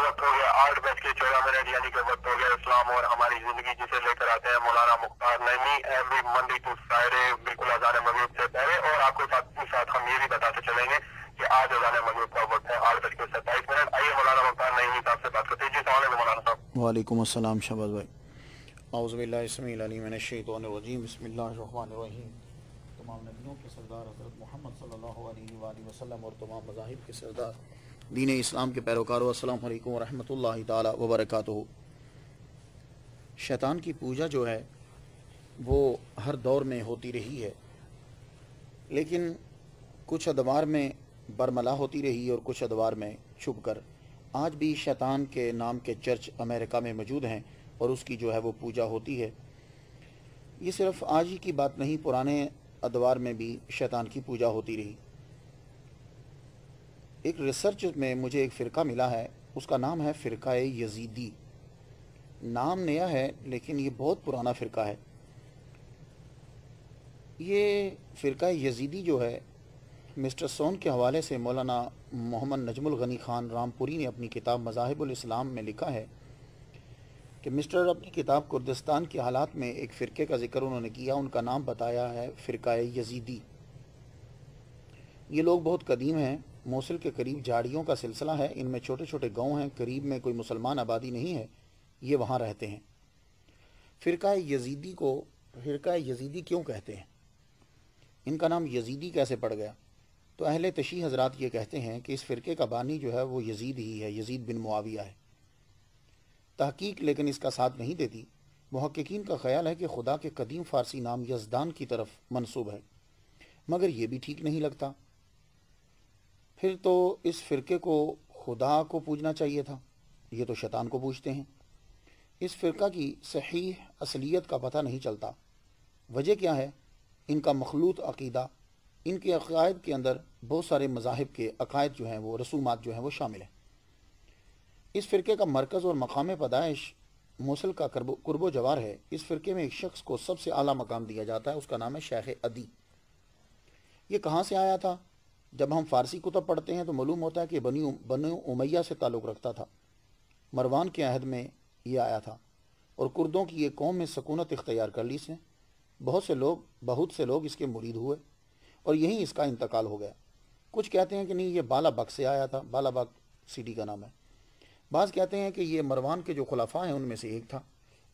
वक्त हो गया आठ बज के चौदह मिनट यानी कि वक्त हो गया इस्लाम और हमारी जिंदगी जिसे लेकर आते हैं Maulana Mukhtar Naeemi every Monday to Friday बिल्कुल अजान मजूब से पहले और आपको साथ ही साथ हम ये भी बताते चलेंगे कि आज अजान मजूब का वक्त है आठ बज के सत्ताईस मिनट आइए मौलाना मुख्तार नईमी साहब से बात करते हैं जी सवाल मौलाना साहब वालेकुम असलम शबाज भाई अज़बिल्लाशमीम बसमीम तमाम नबियों के सरदार हज़रत मोहम्मद सल्लल्लाहु अलैहि वसल्लम और तमाम मज़ाहिब के सरदार दीन इस्लाम के पैरोकारों अल्लाम वरहमल तबरक शैतान की पूजा जो है वो हर दौर में होती रही है लेकिन कुछ अदवार में बरमला होती रही और कुछ अदवार में छुप कर आज भी शैतान के नाम के चर्च अमेरिका में मौजूद हैं और उसकी जो है वो पूजा होती है ये सिर्फ आज ही की बात नहीं पुराने अदवार में भी शैतान की पूजा होती रही एक रिसर्च में मुझे एक फ़िरका मिला है उसका नाम है फ़िरका यजीदी नाम नया है लेकिन ये बहुत पुराना फ़िरका है ये फ़िरका यजीदी जो है मिस्टर सोन के हवाले से मौलाना मोहम्मद नजमुल गनी ख़ान रामपुरी ने अपनी किताब मज़ाहिबुलस्लाम में लिखा है कि मिस्टर अपनी किताब कुर्दिस्तान के हालात में एक फ़िरके का जिक्र उन्होंने किया उनका नाम बताया है फ़िरका यजीदी ये लोग बहुत कदीम हैं मौसल के करीब झाड़ियों का सिलसिला है इनमें छोटे छोटे गांव हैं करीब में कोई मुसलमान आबादी नहीं है ये वहाँ रहते हैं फ़िरका यजीदी को फ़िरका यजीदी क्यों कहते हैं इनका नाम यजीदी कैसे पड़ गया तो अहल तशी हजरात ये कहते हैं कि इस फ़िरके का बानी जो है वो यजीद ही है यजीद बिन मुआविया है तहकीक लेकिन इसका साथ नहीं देती महक्कीन का ख्याल है कि खुदा के कदीम फ़ारसी नाम यजदान की तरफ मनसूब है मगर ये भी ठीक नहीं लगता फिर तो इस फ़िरके को खुदा को पूजना चाहिए था ये तो शैतान को पूजते हैं इस फ़िरका की सही असलियत का पता नहीं चलता वजह क्या है इनका मखलूत अकीदा इनके अकायद के अंदर बहुत सारे मजाहब के अकायद जो हैं वो रसूमात जो हैं वो शामिल हैं इस फ़िरके का मरकज़ और मकाम पैदाइश मौसल का करब जवार है इस फ़िरके में एक शख्स को सबसे अला मकाम दिया जाता है उसका नाम है शेख अदी ये कहाँ से आया था जब हम फारसी कुतब पढ़ते हैं तो मालूम होता है कि बनी बन उमैया से ताल्लुक़ रखता था मरवान के अहद में ये आया था और कुर्दों की ये कौम में सकूनत इख्तियार कर ली इसने बहुत से लोग बहुत से लोग इसके मुरीद हुए और यहीं इसका इंतकाल हो गया कुछ कहते हैं कि नहीं ये बालाबाग से आया था बालाबाग सिटी का नाम है बाज़ कहते हैं कि ये मरवान के जो खुलाफा हैं उनमें से एक था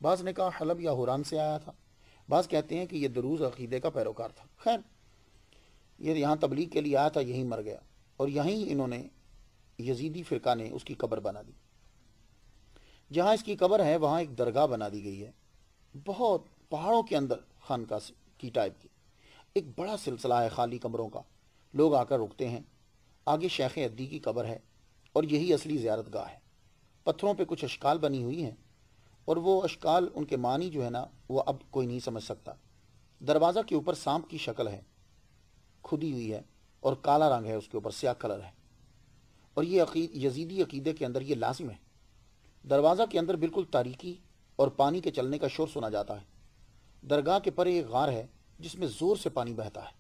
बाज़ ने कहा हलब या हुरान से आया था बाज़ कहते हैं कि ये दरूज अकीदे का पैरोकार था खैर ये यहाँ तबलीग के लिए आया था यहीं मर गया और यहीं इन्होंने यजीदी फ़िरका ने उसकी कब्र बना दी जहाँ इसकी कब्र है वहाँ एक दरगाह बना दी गई है बहुत पहाड़ों के अंदर खानका की टाइप की एक बड़ा सिलसिला है खाली कमरों का लोग आकर रुकते हैं आगे शेख अद्दी की कब्र है और यही असली ज्यारत गाह है पत्थरों पर कुछ अशकाल बनी हुई हैं और वो अशकाल उनके मानी जो है ना वो अब कोई नहीं समझ सकता दरवाज़ा के ऊपर सांप की शक्ल है खुदी हुई है और काला रंग है उसके ऊपर स्याह कलर है और ये अकीद यजीदी अकीदे के अंदर ये लाजिम है दरवाज़ा के अंदर बिल्कुल तारीकी और पानी के चलने का शोर सुना जाता है दरगाह के परे एक गार है जिसमें ज़ोर से पानी बहता है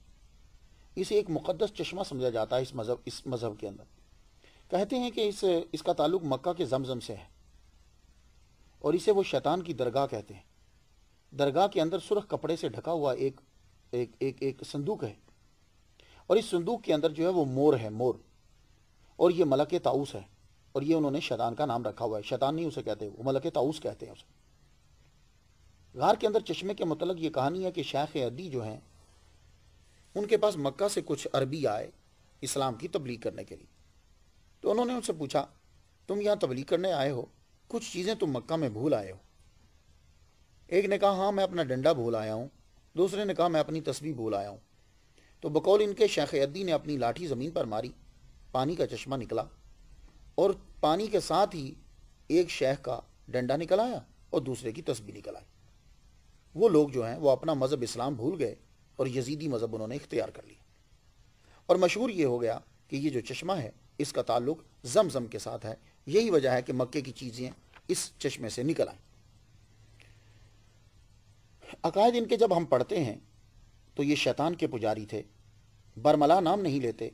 इसे एक मुक़दस चश्मा समझा जाता है इस मज़हब इस मज़हब के अंदर कहते हैं कि इस इसका ताल्लुक मक्का के जमजम से है और इसे वो शैतान की दरगाह कहते हैं दरगाह के अंदर सुरख कपड़े से ढका हुआ एक एक एक, एक संदूक है और इस संदूक के अंदर जो है वो मोर है मोर और ये मलक ताउस है और ये उन्होंने शैतान का नाम रखा हुआ है शैतान नहीं उसे कहते वो मलक ताउस कहते हैं उसे गार के अंदर चश्मे के मतलब ये कहानी है कि शेख अदी जो हैं उनके पास मक्का से कुछ अरबी आए इस्लाम की तबलीग करने के लिए तो उन्होंने उनसे पूछा तुम यहाँ तबलीग करने आए हो कुछ चीज़ें तुम मक्का में भूल आए हो एक ने कहा हाँ मैं अपना डंडा भूल आया हूँ दूसरे ने कहा मैं अपनी तस्वीर भूल आया हूँ तो बकौल इनके शेख अद्दी ने अपनी लाठी ज़मीन पर मारी पानी का चश्मा निकला और पानी के साथ ही एक शेख का डंडा निकल आया और दूसरे की तस्वीर निकल आई वो लोग जो हैं वो अपना मज़हब इस्लाम भूल गए और यजीदी मज़हब उन्होंने इख्तियार कर लिया और मशहूर ये हो गया कि ये जो चश्मा है इसका ताल्लुक जमजम के साथ है यही वजह है कि मक्के की चीज़ें इस चश्मे से निकल आई अकायद इनके जब हम पढ़ते हैं तो ये शैतान के पुजारी थे बरमला नाम नहीं लेते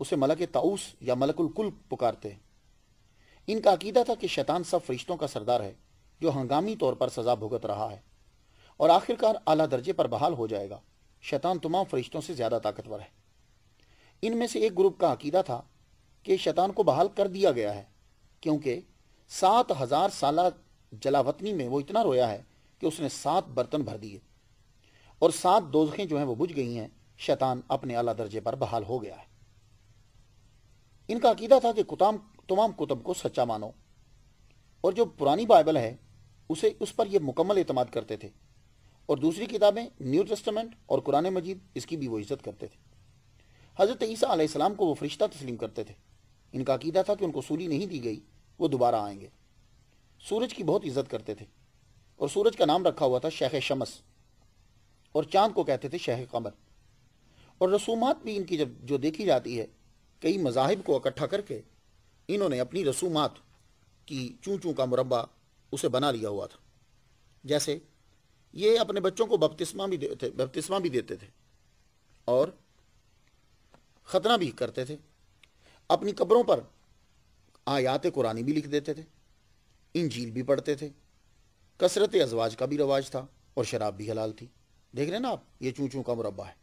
उसे मलक ताउस या मलकुल कुल पुकारते इनका अकीदा था कि शैतान सब फरिश्तों का सरदार है जो हंगामी तौर पर सजा भुगत रहा है और आखिरकार आला दर्जे पर बहाल हो जाएगा शैतान तमाम फरिश्तों से ज़्यादा ताकतवर है इनमें से एक ग्रुप का अकीदा था कि शैतान को बहाल कर दिया गया है क्योंकि सात हज़ार साल जलावतनी में वो इतना रोया है कि उसने सात बर्तन भर दिए और सात दोजखें जो हैं वो बुझ गई हैं शैतान अपने अला दर्जे पर बहाल हो गया है इनका अकीदा था कि कुताम तमाम कुतब को सच्चा मानो और जो पुरानी बाइबल है उसे उस पर ये मुकम्मल अतमाद करते थे और दूसरी किताबें न्यू टेस्टमेंट और कुरान मजीद इसकी भी वो इज्जत करते थे हज़रत ईसा आलाम को वो फरिश्ता तस्लीम करते थे इनका अकीदा था कि उनको सूली नहीं दी गई वो दोबारा आएंगे सूरज की बहुत इज्जत करते थे और सूरज का नाम रखा हुआ था शेख शमस और चांद को कहते थे शह कमर और रसूमात भी इनकी जब जो देखी जाती है कई मजाहब को इकट्ठा करके इन्होंने अपनी रसूमात की चूँ चूँ का मुरबा उसे बना लिया हुआ था जैसे ये अपने बच्चों को बपतिस्मा भी देते बपतिस्मा भी देते थे और ख़तना भी करते थे अपनी कब्रों पर आयात कुरानी भी लिख देते थे इंजील भी पढ़ते थे कसरत अजवाज का भी रवाज था और शराब भी हलाल थी देख रहे हैं ना आप ये चू चू का मुरबा है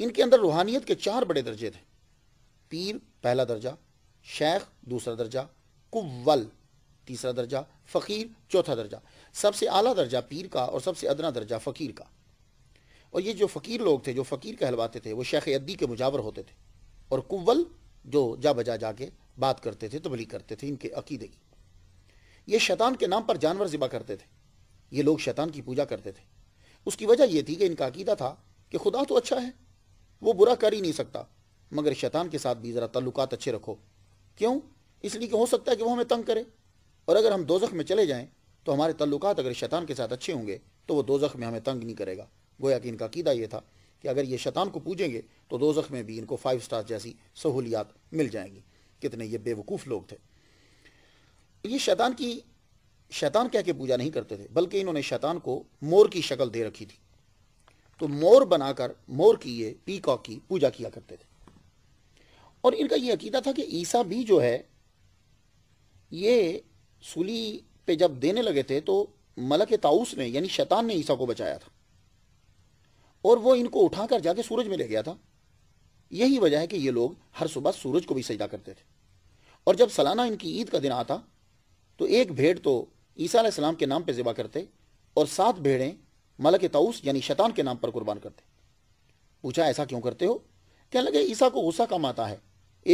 इनके अंदर रूहानियत के चार बड़े दर्जे थे पीर पहला दर्जा शेख दूसरा दर्जा कुवल तीसरा दर्जा फ़कीर चौथा दर्जा सबसे आला दर्जा पीर का और सबसे अदना दर्जा फ़कीर का और ये जो फ़कीर लोग थे जो फ़कीर कहलवाते थे वो शेख अद्दी के मुजावर होते थे और कुवल जो जा बजा जाके बात करते थे तबलीग करते थे इनके अकीदे की ये शैतान के नाम पर जानवर ज़िबा करते थे ये लोग शैतान की पूजा करते थे उसकी वजह यह थी कि इनका अकीदा था कि खुदा तो अच्छा है वो बुरा कर ही नहीं सकता मगर शैतान के साथ भी ज़रा तल्लुक अच्छे रखो क्यों इसलिए कि हो सकता है कि वो हमें तंग करे और अगर हम दोजख में चले जाएं तो हमारे तल्लुक अगर शैतान के साथ अच्छे होंगे तो वो दोजख में हमें तंग नहीं करेगा गोया कि इनका अकीदा ये था कि अगर ये शैतान को पूजेंगे तो दोजख में भी इनको फाइव स्टार जैसी सहूलियात मिल जाएंगी कितने ये बेवकूफ़ लोग थे ये शैतान की शैतान कह के पूजा नहीं करते थे बल्कि इन्होंने शैतान को मोर की शक्ल दे रखी थी तो मोर बनाकर मोर की ये पीकॉक की पूजा किया करते थे और इनका ये अकीदा था कि ईसा भी जो है ये सूली पे जब देने लगे थे तो मलक ताउस ने यानी शैतान ने ईसा को बचाया था और वो इनको उठाकर जाके सूरज में ले गया था यही वजह है कि ये लोग हर सुबह सूरज को भी सजदा करते थे और जब सालाना इनकी ईद का दिन आता तो एक भेड़ तो ईसा सलाम के नाम पर ज़िबा करते और सात भेड़ें मलक ताउस यानी शैतान के नाम पर कुर्बान करते पूछा ऐसा क्यों करते हो कहने लगे ईसा को गुस्सा कम आता है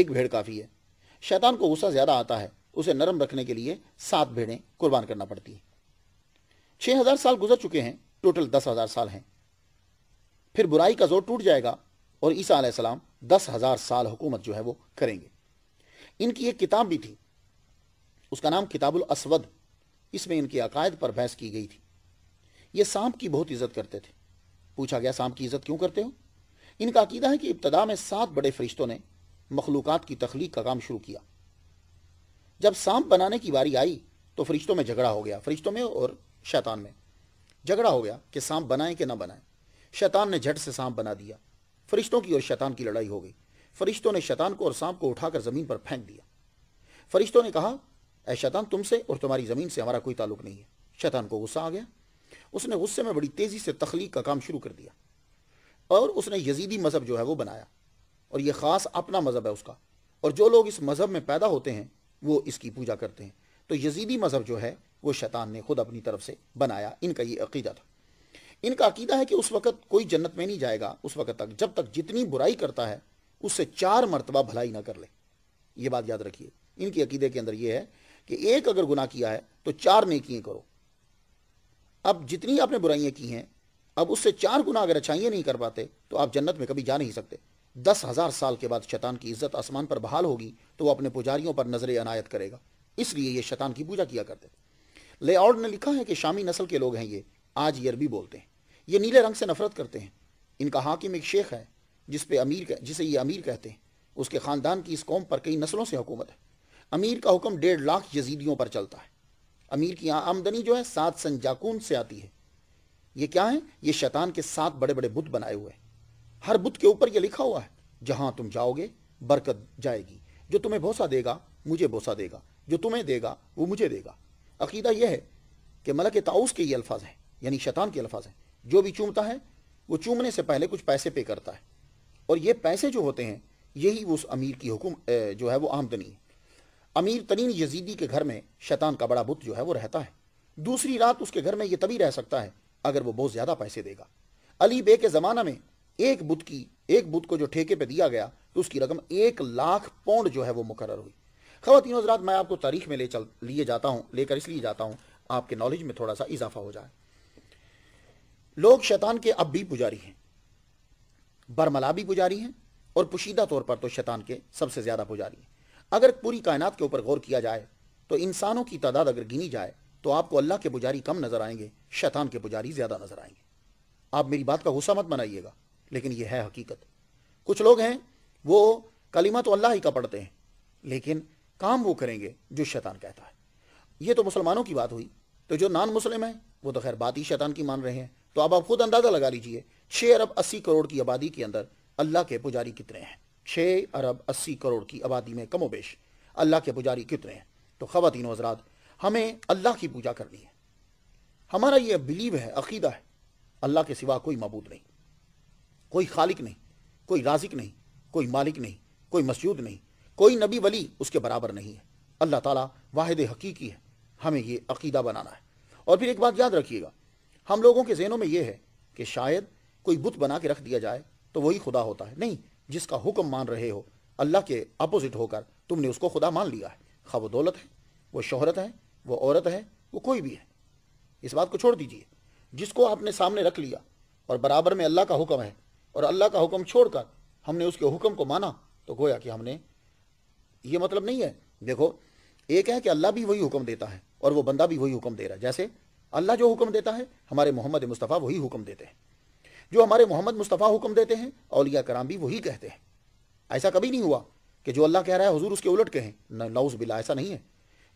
एक भेड़ काफ़ी है शैतान को गुस्सा ज़्यादा आता है उसे नरम रखने के लिए सात भेड़ें कुर्बान करना पड़ती हैं छः हज़ार साल गुजर चुके हैं टोटल दस हज़ार साल हैं फिर बुराई का जोर टूट जाएगा और ईसा सलाम दस हज़ार साल हुकूमत जो है वो करेंगे इनकी एक किताब भी थी उसका नाम किताबुल असवद इसमें इनके अकायद पर बहस की गई थी ये सांप की बहुत इज्जत करते थे पूछा गया सांप की इज्जत क्यों करते हो इनका अकीदा है कि इब्तदा में सात बड़े फरिश्तों ने मखलूकत की तख्लीक का काम शुरू किया जब सांप बनाने की बारी आई तो फरिश्तों में झगड़ा हो गया फरिश्तों में और शैतान में झगड़ा हो गया कि सांप बनाएं कि ना बनाएं शैतान ने झट से सांप बना दिया फरिश्तों की और शैतान की लड़ाई हो गई फरिश्तों ने शैतान को और सांप को उठाकर ज़मीन पर फेंक दिया फरिश्तों ने कहा ए शैतान तुमसे और तुम्हारी ज़मीन से हमारा कोई ताल्लुक नहीं है शैतान को गुस्सा आ गया उसने गुस्से में बड़ी तेज़ी से तख्लीक का काम शुरू कर दिया और उसने यजीदी मज़हब जो है वो बनाया और ये ख़ास अपना मज़हब है उसका और जो लोग इस मज़हब में पैदा होते हैं वो इसकी पूजा करते हैं तो यजीदी मज़हब जो है वो शैतान ने खुद अपनी तरफ से बनाया इनका ये अकीदा था इनका अकीदा है कि उस वक़्त कोई जन्नत में नहीं जाएगा उस वक़्त तक जब तक जितनी बुराई करता है उससे चार मरतबा भलाई ना कर ले ये बात याद रखिए इनके अकीदे के अंदर यह है कि एक अगर गुना किया है तो चार नहीं किए करो अब जितनी आपने बुराइयां की हैं अब उससे चार गुना अगर अच्छाइयां नहीं कर पाते तो आप जन्नत में कभी जा नहीं सकते दस हज़ार साल के बाद शैतान की इज्जत आसमान पर बहाल होगी तो वह अपने पुजारियों पर नजर अनायत करेगा इसलिए यह शैतान की पूजा किया करते ले ने लिखा है कि शामी नस्ल के लोग हैं ये आज ये अरबी बोलते हैं ये नीले रंग से नफरत करते हैं इनका हाकिम एक शेख है जिसपे अमीर जिसे ये अमीर कहते हैं उसके ख़ानदान की इस कौम पर कई नस्लों से हुकूमत है अमीर का हुक्म डेढ़ लाख यजीदियों पर चलता है अमीर की आमदनी जो है सात संजाकून से आती है ये क्या है ये शैतान के सात बड़े बड़े बुत बनाए हुए हैं हर बुत के ऊपर ये लिखा हुआ है जहां तुम जाओगे बरकत जाएगी जो तुम्हें भोसा देगा मुझे भोसा देगा जो तुम्हें देगा वो मुझे देगा अकीदा यह है कि मलक ताउस के ये अल्फाज हैं यानी शैतान के अल्फाज हैं जो भी चूमता है वो चूमने से पहले कुछ पैसे पे करता है और ये पैसे जो होते हैं यही उस अमीर की हुकुम जो है वो आमदनी है अमीर तरीन यजीदी के घर में शैतान का बड़ा बुत जो है वो रहता है दूसरी रात उसके घर में ये तभी रह सकता है अगर वो बहुत ज़्यादा पैसे देगा अली बे के ज़माना में एक बुत की एक बुत को जो ठेके पे दिया गया तो उसकी रकम एक लाख पौंड जो है वो मुकर हुई खातिन हजरात मैं आपको तारीख में ले चल लिए जाता हूँ लेकर इसलिए जाता हूँ आपके नॉलेज में थोड़ा सा इजाफा हो जाए लोग शैतान के अब भी पुजारी हैं बरमला भी पुजारी हैं और पुशीदा तौर पर तो शैतान के सबसे ज़्यादा पुजारी हैं अगर पूरी कायनात के ऊपर गौर किया जाए तो इंसानों की तादाद अगर गिनी जाए तो आपको अल्लाह के पुजारी कम नजर आएंगे शैतान के पुजारी ज्यादा नजर आएंगे आप मेरी बात का गुस्सा मत मनाइएगा लेकिन यह है हकीकत कुछ लोग हैं वो कलीमा तो अल्लाह ही का पढ़ते हैं लेकिन काम वो करेंगे जो शैतान कहता है ये तो मुसलमानों की बात हुई तो जो नान मुस्लिम हैं वो तो खैर बात ही शैतान की मान रहे हैं तो अब आप खुद अंदाज़ा लगा लीजिए छः अरब अस्सी करोड़ की आबादी के अंदर अल्लाह के पुजारी कितने हैं छः अरब अस्सी करोड़ की आबादी में कमोबेश अल्लाह के पुजारी कितने हैं तो ख़वान हजरात हमें अल्लाह की पूजा करनी है हमारा ये बिलीव है अकीदा है अल्लाह के सिवा कोई मबूद नहीं कोई खालिक नहीं कोई राजिक नहीं कोई मालिक नहीं कोई मसजूद नहीं कोई नबी वली उसके बराबर नहीं है अल्लाह ताला वाहिद हकीकी है हमें ये अकीदा बनाना है और फिर एक बात याद रखिएगा हम लोगों के जहनों में यह है कि शायद कोई बुत बना के रख दिया जाए तो वही खुदा होता है नहीं जिसका हुक्म मान रहे हो अल्लाह के अपोजिट होकर तुमने उसको खुदा मान लिया है खा वो दौलत है वो शोहरत है वो औरत है वो कोई भी है इस बात को छोड़ दीजिए जिसको आपने सामने रख लिया और बराबर में अल्लाह का हुक्म है और अल्लाह का हुक्म छोड़कर हमने उसके हुक्म को माना तो गोया कि हमने ये मतलब नहीं है देखो एक है कि अल्लाह भी वही हुक्म देता है और वो बंदा भी वही हुक्म दे रहा है जैसे अल्लाह जो हुक्म देता है हमारे मोहम्मद मुस्तफ़ा वही हुक्म देते हैं जो हमारे मोहम्मद मुस्तफ़ा हुक्म देते हैं अलिया कराम भी वही कहते हैं ऐसा कभी नहीं हुआ कि जो अल्लाह कह रहा है हजूर उसके उलट कहें नौज बिल्ला ऐसा नहीं है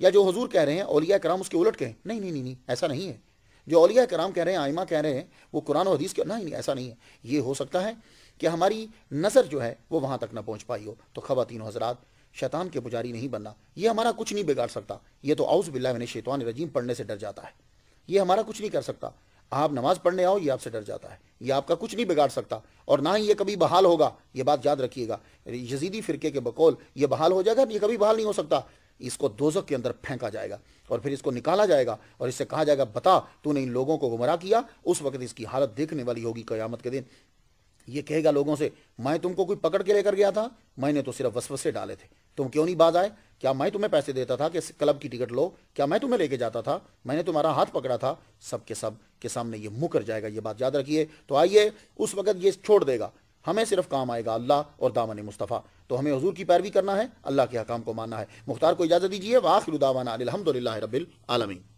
या जो हजूर कह रहे हैं अलिया कराम उसके उलट कहें नहीं नहीं नहीं नहीं ऐसा नहीं है जो अलिया कराम कह रहे हैं आयमा कह रहे हैं वो कुरान और हदीस के नहीं नहीं ऐसा नहीं है ये हो सकता है कि हमारी नज़र जो है वो वहाँ तक ना पहुँच पाई हो तो ख़वान हजरात शैतान के पुजारी नहीं बनना ये हमारा कुछ नहीं बिगाड़ सकता ये तो आउस बिल्ला मैंने शैतान रजीम पढ़ने से डर जाता है ये हमारा कुछ नहीं कर सकता आप नमाज पढ़ने आओ ये आपसे डर जाता है ये आपका कुछ नहीं बिगाड़ सकता और ना ही ये कभी बहाल होगा ये बात याद रखिएगा यजीदी फिरके के बकौल ये बहाल हो जाएगा ये कभी बहाल नहीं हो सकता इसको दोजक के अंदर फेंका जाएगा और फिर इसको निकाला जाएगा और इससे कहा जाएगा बता तूने इन लोगों को गुमराह किया उस वक्त इसकी हालत देखने वाली होगी कयामत के दिन ये कहेगा लोगों से मैं तुमको कोई पकड़ के लेकर गया था मैंने तो सिर्फ वसवसे डाले थे तुम क्यों नहीं बाज आए क्या मैं तुम्हें पैसे देता था कि क्लब की टिकट लो क्या मैं तुम्हें लेके जाता था मैंने तुम्हारा हाथ पकड़ा था सब के सब के सामने ये मुँह कर जाएगा ये बात याद रखिए तो आइए उस वक्त ये छोड़ देगा हमें सिर्फ काम आएगा अल्लाह और दामन मुस्तफ़ा तो हमें हजूर की पैरवी करना है अल्लाह के हकाम को मानना है मुख्तार को इजाज़त दीजिए वाखिर दावाना अलहमदिल्ला रबिल आलमी